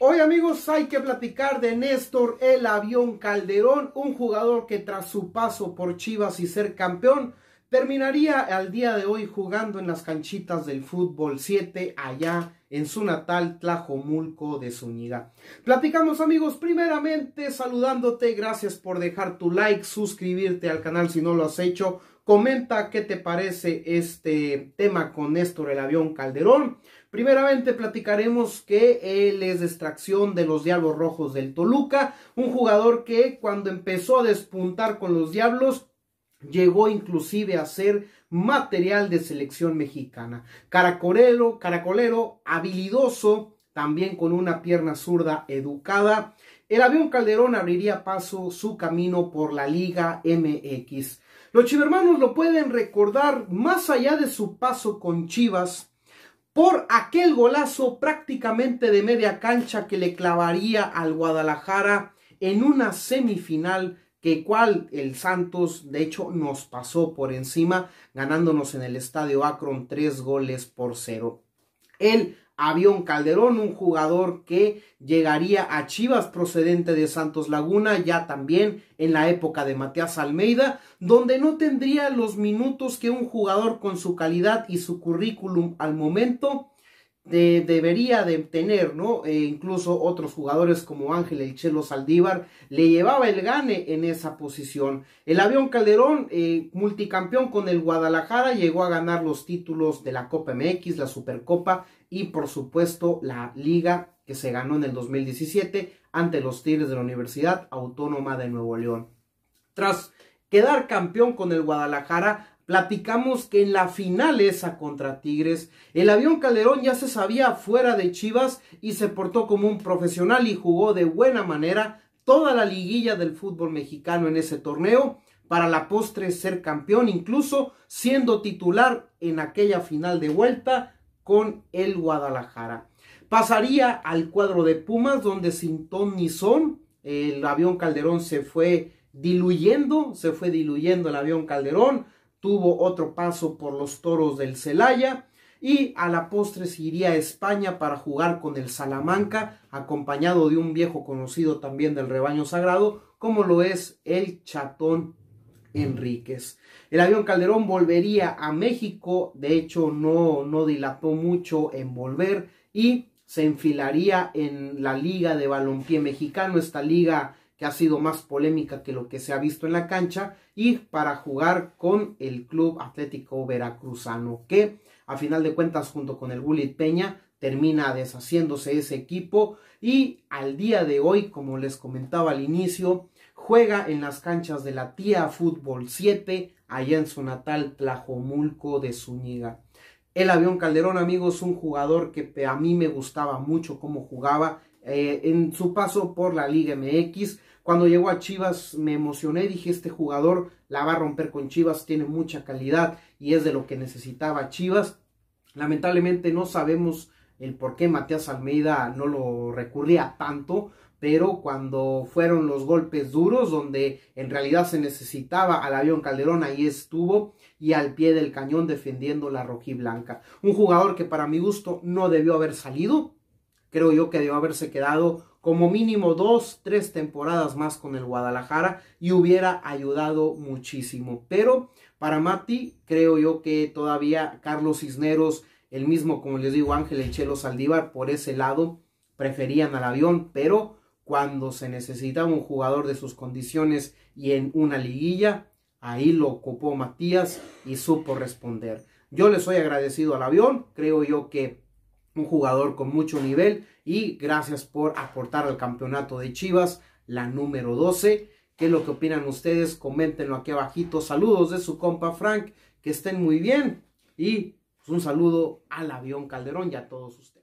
Hoy amigos hay que platicar de Néstor El Avión Calderón, un jugador que tras su paso por Chivas y ser campeón, terminaría al día de hoy jugando en las canchitas del fútbol 7 allá en su natal Tlajomulco de Zúñiga. Platicamos amigos, primeramente saludándote, gracias por dejar tu like, suscribirte al canal si no lo has hecho, Comenta qué te parece este tema con Néstor el avión Calderón. Primeramente platicaremos que él es de extracción de los Diablos Rojos del Toluca, un jugador que cuando empezó a despuntar con los Diablos llegó inclusive a ser material de selección mexicana. Caracolero, caracolero, habilidoso, también con una pierna zurda educada el avión Calderón abriría paso su camino por la Liga MX. Los chivermanos lo pueden recordar más allá de su paso con Chivas por aquel golazo prácticamente de media cancha que le clavaría al Guadalajara en una semifinal que cual el Santos de hecho nos pasó por encima ganándonos en el estadio Akron tres goles por cero. El Avión Calderón, un jugador que llegaría a Chivas procedente de Santos Laguna, ya también en la época de Matías Almeida, donde no tendría los minutos que un jugador con su calidad y su currículum al momento debería de tener, ¿no? Eh, incluso otros jugadores como Ángel El Chelo Saldívar le llevaba el gane en esa posición. El avión Calderón, eh, multicampeón con el Guadalajara, llegó a ganar los títulos de la Copa MX, la Supercopa y por supuesto la Liga que se ganó en el 2017 ante los Tigres de la Universidad Autónoma de Nuevo León. Tras quedar campeón con el Guadalajara, platicamos que en la final esa contra Tigres, el avión Calderón ya se sabía fuera de Chivas y se portó como un profesional y jugó de buena manera toda la liguilla del fútbol mexicano en ese torneo para la postre ser campeón, incluso siendo titular en aquella final de vuelta con el Guadalajara. Pasaría al cuadro de Pumas, donde sin ton ni son, el avión Calderón se fue diluyendo, se fue diluyendo el avión Calderón, tuvo otro paso por los toros del Celaya y a la postre se iría a España para jugar con el Salamanca, acompañado de un viejo conocido también del rebaño sagrado, como lo es el Chatón Enríquez. El avión Calderón volvería a México, de hecho no, no dilató mucho en volver y se enfilaría en la Liga de Balompié Mexicano, esta liga que ha sido más polémica que lo que se ha visto en la cancha, y para jugar con el Club Atlético Veracruzano, que a final de cuentas junto con el Bullet Peña termina deshaciéndose ese equipo y al día de hoy, como les comentaba al inicio, juega en las canchas de la Tía Fútbol 7 allá en su natal Tlajomulco de Zúñiga. El avión Calderón, amigos, un jugador que a mí me gustaba mucho cómo jugaba eh, en su paso por la Liga MX. Cuando llegó a Chivas me emocioné, dije este jugador la va a romper con Chivas, tiene mucha calidad y es de lo que necesitaba Chivas. Lamentablemente no sabemos el por qué Matías Almeida no lo recurría tanto, pero cuando fueron los golpes duros, donde en realidad se necesitaba al avión Calderón, ahí estuvo y al pie del cañón defendiendo la rojiblanca. Un jugador que para mi gusto no debió haber salido, creo yo que debió haberse quedado como mínimo dos, tres temporadas más con el Guadalajara y hubiera ayudado muchísimo. Pero para Mati, creo yo que todavía Carlos Cisneros, el mismo, como les digo, Ángel Echelo Chelo Saldívar, por ese lado preferían al avión, pero cuando se necesitaba un jugador de sus condiciones y en una liguilla, ahí lo ocupó Matías y supo responder. Yo le soy agradecido al avión, creo yo que un jugador con mucho nivel y gracias por aportar al campeonato de Chivas, la número 12. ¿Qué es lo que opinan ustedes? Coméntenlo aquí abajito. Saludos de su compa Frank, que estén muy bien y pues, un saludo al avión Calderón y a todos ustedes.